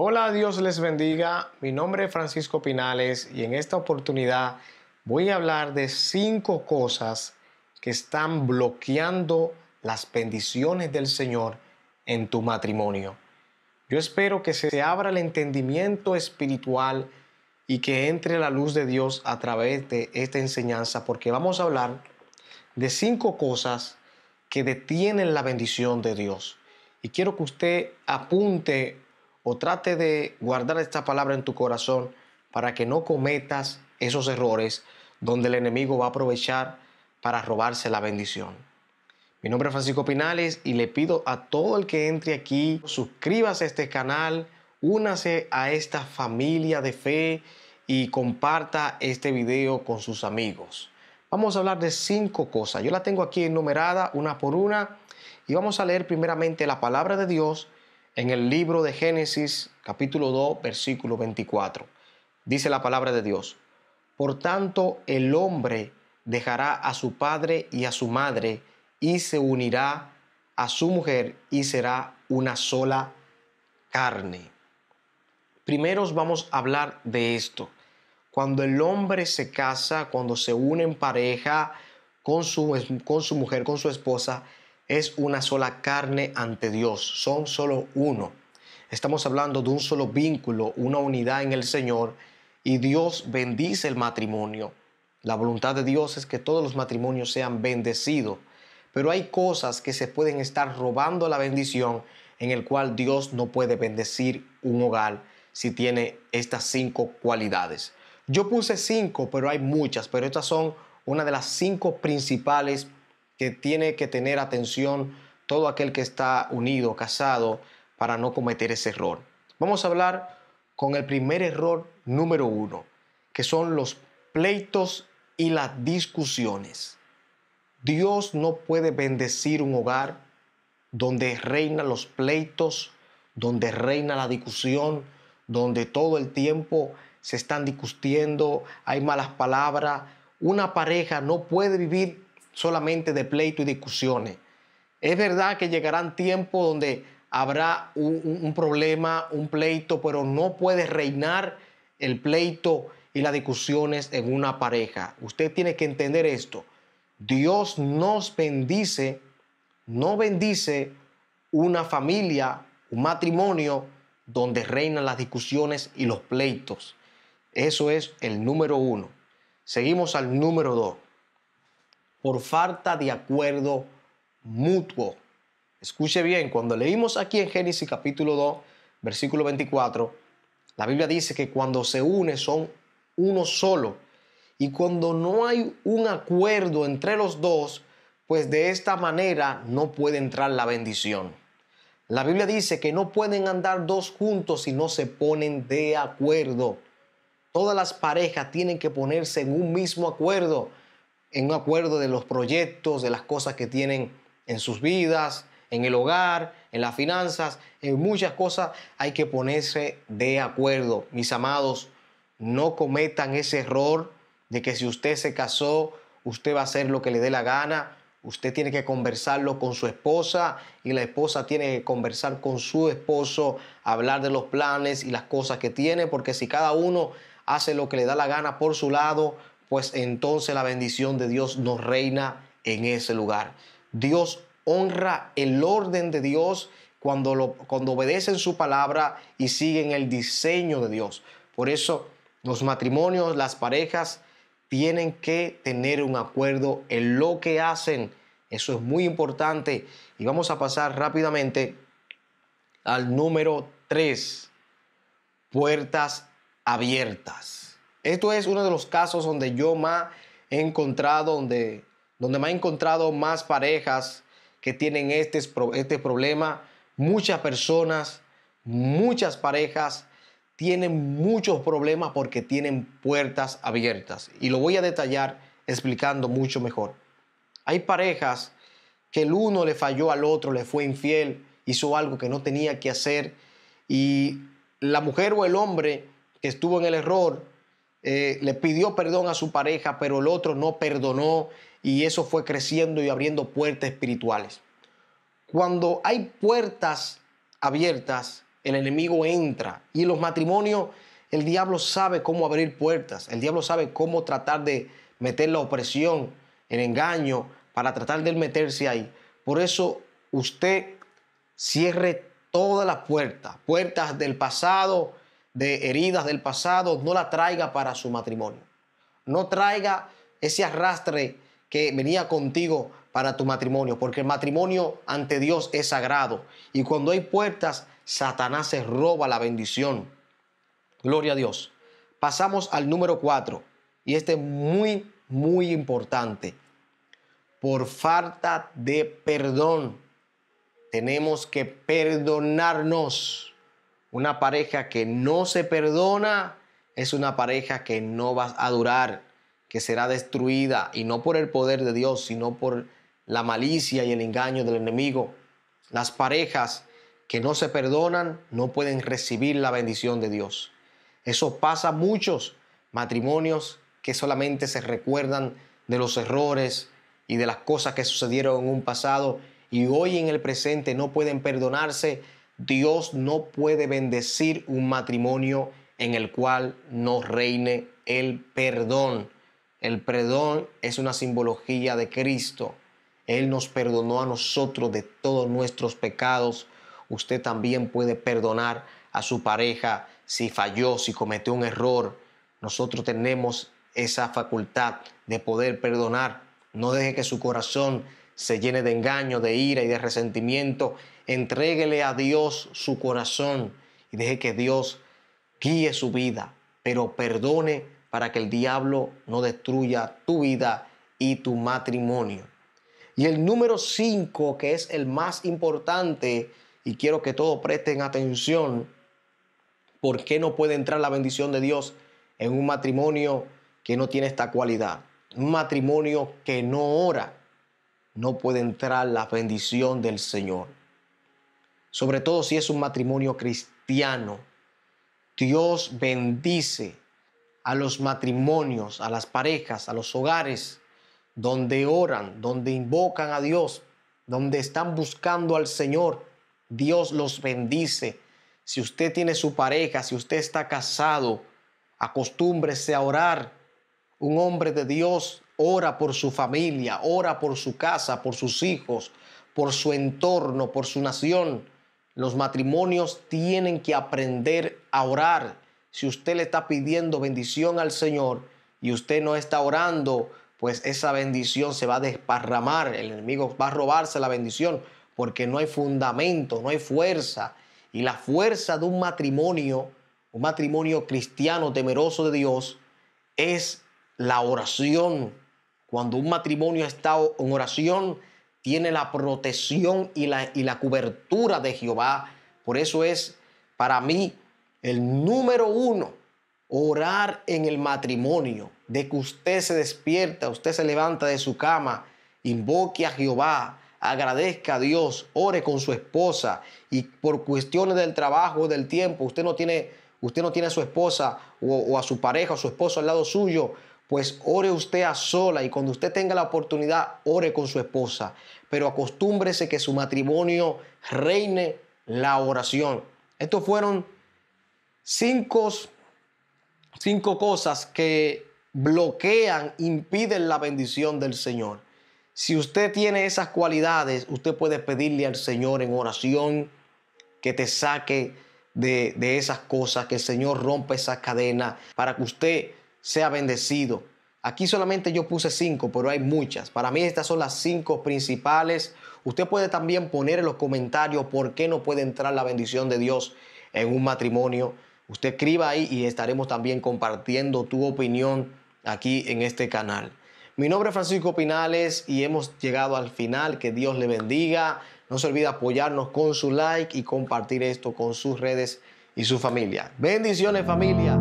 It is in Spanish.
Hola, Dios les bendiga. Mi nombre es Francisco Pinales y en esta oportunidad voy a hablar de cinco cosas que están bloqueando las bendiciones del Señor en tu matrimonio. Yo espero que se abra el entendimiento espiritual y que entre la luz de Dios a través de esta enseñanza, porque vamos a hablar de cinco cosas que detienen la bendición de Dios. Y quiero que usted apunte o trate de guardar esta palabra en tu corazón para que no cometas esos errores donde el enemigo va a aprovechar para robarse la bendición. Mi nombre es Francisco Pinales y le pido a todo el que entre aquí, suscríbase a este canal, únase a esta familia de fe y comparta este video con sus amigos. Vamos a hablar de cinco cosas. Yo la tengo aquí enumerada una por una y vamos a leer primeramente la palabra de Dios en el libro de Génesis capítulo 2 versículo 24. Dice la palabra de Dios. Por tanto, el hombre dejará a su padre y a su madre y se unirá a su mujer y será una sola carne. Primero vamos a hablar de esto. Cuando el hombre se casa, cuando se une en pareja con su, con su mujer, con su esposa, es una sola carne ante Dios, son solo uno. Estamos hablando de un solo vínculo, una unidad en el Señor y Dios bendice el matrimonio. La voluntad de Dios es que todos los matrimonios sean bendecidos, pero hay cosas que se pueden estar robando la bendición en el cual Dios no puede bendecir un hogar si tiene estas cinco cualidades. Yo puse cinco, pero hay muchas, pero estas son una de las cinco principales que tiene que tener atención todo aquel que está unido, casado, para no cometer ese error. Vamos a hablar con el primer error número uno, que son los pleitos y las discusiones. Dios no puede bendecir un hogar donde reinan los pleitos, donde reina la discusión, donde todo el tiempo se están discutiendo, hay malas palabras. Una pareja no puede vivir solamente de pleito y discusiones. Es verdad que llegarán tiempos donde habrá un, un, problema, un pleito, pero no puede reinar el pleito y las discusiones en una pareja. Usted tiene que entender esto. Dios nos bendice, no bendice una familia, un matrimonio donde reinan las discusiones y los pleitos. Eso es el número uno. Seguimos al número dos por falta de acuerdo mutuo. Escuche bien, cuando leímos aquí en Génesis capítulo 2, versículo 24, la Biblia dice que cuando se une son uno solo. Y cuando no hay un acuerdo entre los dos, pues de esta manera no puede entrar la bendición. La Biblia dice que no pueden andar dos juntos si no se ponen de acuerdo. Todas las parejas tienen que ponerse en un mismo acuerdo en un acuerdo de los proyectos, de las cosas que tienen en sus vidas, en el hogar, en las finanzas, en muchas cosas hay que ponerse de acuerdo. Mis amados, no cometan ese error de que si usted se casó, usted va a hacer lo que le dé la gana. Usted tiene que conversarlo con su esposa y la esposa tiene que conversar con su esposo, hablar de los planes y las cosas que tiene, porque si cada uno hace lo que le da la gana por su lado, pues entonces la bendición de Dios nos reina en ese lugar. Dios honra el orden de Dios cuando, lo, cuando obedecen su palabra y siguen el diseño de Dios. Por eso los matrimonios, las parejas tienen que tener un acuerdo en lo que hacen. Eso es muy importante. Y vamos a pasar rápidamente al número 3. Puertas abiertas. Esto es uno de los casos donde yo más he encontrado, donde, donde me he encontrado más parejas que tienen este, este problema. Muchas personas, muchas parejas tienen muchos problemas porque tienen puertas abiertas. Y lo voy a detallar explicando mucho mejor. Hay parejas que el uno le falló al otro, le fue infiel, hizo algo que no tenía que hacer y la mujer o el hombre que estuvo en el error eh, le pidió perdón a su pareja, pero el otro no perdonó y eso fue creciendo y abriendo puertas espirituales. Cuando hay puertas abiertas, el enemigo entra y en los matrimonios el diablo sabe cómo abrir puertas, el diablo sabe cómo tratar de meter la opresión, el engaño, para tratar de meterse ahí. Por eso usted cierre todas las puertas, puertas del pasado, de heridas del pasado, no la traiga para su matrimonio. No traiga ese arrastre que venía contigo para tu matrimonio, porque el matrimonio ante Dios es sagrado. Y cuando hay puertas, Satanás se roba la bendición. Gloria a Dios. Pasamos al número cuatro... y este es muy, muy importante. Por falta de perdón, tenemos que perdonarnos. Una pareja que no se perdona es una pareja que no va a durar, que será destruida y no por el poder de Dios, sino por la malicia y el engaño del enemigo. Las parejas que no se perdonan no pueden recibir la bendición de Dios. Eso pasa a muchos matrimonios que solamente se recuerdan de los errores y de las cosas que sucedieron en un pasado y hoy en el presente no pueden perdonarse Dios no puede bendecir un matrimonio en el cual no reine el perdón. El perdón es una simbología de Cristo. Él nos perdonó a nosotros de todos nuestros pecados. Usted también puede perdonar a su pareja si falló, si cometió un error. Nosotros tenemos esa facultad de poder perdonar. No deje que su corazón se llene de engaño, de ira y de resentimiento. Entréguele a Dios su corazón y deje que Dios guíe su vida, pero perdone para que el diablo no destruya tu vida y tu matrimonio. Y el número 5, que es el más importante, y quiero que todos presten atención, ¿por qué no puede entrar la bendición de Dios en un matrimonio que no tiene esta cualidad? Un matrimonio que no ora no puede entrar la bendición del Señor. Sobre todo si es un matrimonio cristiano. Dios bendice a los matrimonios, a las parejas, a los hogares, donde oran, donde invocan a Dios, donde están buscando al Señor. Dios los bendice. Si usted tiene su pareja, si usted está casado, acostúmbrese a orar. Un hombre de Dios ora por su familia, ora por su casa, por sus hijos, por su entorno, por su nación. Los matrimonios tienen que aprender a orar. Si usted le está pidiendo bendición al Señor y usted no está orando, pues esa bendición se va a desparramar. El enemigo va a robarse la bendición porque no hay fundamento, no hay fuerza. Y la fuerza de un matrimonio, un matrimonio cristiano temeroso de Dios, es la oración cuando un matrimonio está en oración, tiene la protección y la, y la cobertura de Jehová. Por eso es para mí el número uno, orar en el matrimonio, de que usted se despierta, usted se levanta de su cama, invoque a Jehová, agradezca a Dios, ore con su esposa y por cuestiones del trabajo, del tiempo, usted no tiene, usted no tiene a su esposa o, o a su pareja o a su esposo al lado suyo, pues ore usted a sola y cuando usted tenga la oportunidad, ore con su esposa. Pero acostúmbrese que su matrimonio reine la oración. Estos fueron cinco, cosas que bloquean, impiden la bendición del Señor. Si usted tiene esas cualidades, usted puede pedirle al Señor en oración que te saque de, de esas cosas, que el Señor rompa esas cadenas para que usted sea bendecido. Aquí solamente yo puse cinco, pero hay muchas. Para mí estas son las cinco principales. Usted puede también poner en los comentarios por qué no puede entrar la bendición de Dios en un matrimonio. Usted escriba ahí y estaremos también compartiendo tu opinión aquí en este canal. Mi nombre es Francisco Pinales y hemos llegado al final. Que Dios le bendiga. No se olvide apoyarnos con su like y compartir esto con sus redes y su familia. Bendiciones familia.